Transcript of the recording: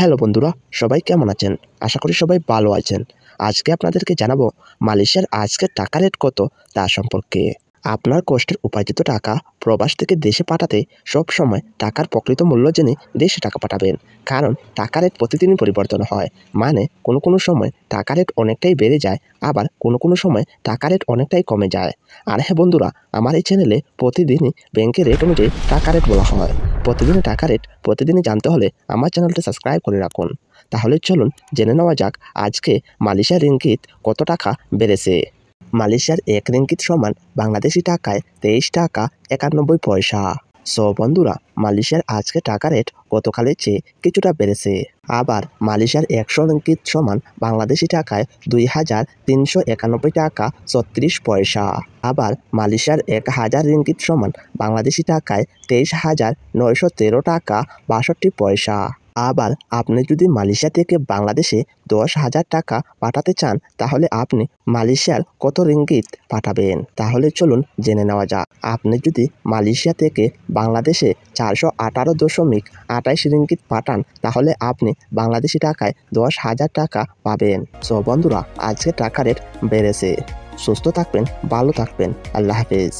hello বন্ধুরা সবাই কেমন আছেন আশা করি সবাই ভালো আছেন আজকে আপনাদেরকে জানাবো মালয়েশিয়ার আজকের টাকা রেট কত তা সম্পর্কে আপনার কষ্টের উপার্জিত টাকা প্রবাস থেকে দেশে পাঠাতে সবসময় টাকার প্রকৃত মূল্য জেনে দেশে টাকা পাঠাবেন কারণ টাকা রেট প্রতিদিনই পরিবর্তন হয় মানে কোনো কোনো সময় টাকা রেট অনেকটাই বেড়ে যায় আবার কোনো কোনো সময় টাকা রেট অনেকটাই কমে যায় আর হ্যাঁ বন্ধুরা আমার এই চ্যানেলে প্রতিদিনই ব্যাংকের রেট অনুযায়ী টাকা রেট বলা হয় প্রতিদিনের টাকা রেট প্রতিদিনই জানতে হলে আমার চ্যানেলটা সাবস্ক্রাইব করে রাখুন তাহলে চলুন জেনে নেওয়া যাক আজকে মালয়েশিয়া রিঙ্কিত কত টাকা বেড়েছে মালয়েশিয়ার এক রিঙ্কিত সমান বাংলাদেশি টাকায় তেইশ টাকা একানব্বই পয়সা সো বন্ধুরা মালয়েশিয়ার আজকে টাকা রেট গতকালের চেয়ে কিছুটা বেড়েছে আবার মালয়েশিয়ার একশো রিঙ্কিত সমান বাংলাদেশি টাকায় দুই হাজার তিনশো একানব্বই টাকা ছত্রিশ পয়সা আবার মালয়েশিয়ার এক হাজার রিঙ্কিত সমান বাংলাদেশি টাকায় তেইশ হাজার নয়শো তেরো টাকা বাষট্টি পয়সা আবার আপনি যদি মালয়েশিয়া থেকে বাংলাদেশে দশ হাজার টাকা পাঠাতে চান তাহলে আপনি মালয়েশিয়ার কত রিঙ্গিত পাঠাবেন তাহলে চলুন জেনে নেওয়া যাক আপনি যদি মালয়েশিয়া থেকে বাংলাদেশে চারশো আঠারো দশমিক আঠাইশ রিঙ্গিত পাঠান তাহলে আপনি বাংলাদেশি টাকায় দশ হাজার টাকা পাবেন সো বন্ধুরা আজকে টাকা রেট বেড়েছে সুস্থ থাকবেন ভালো থাকবেন আল্লাহ হাফেজ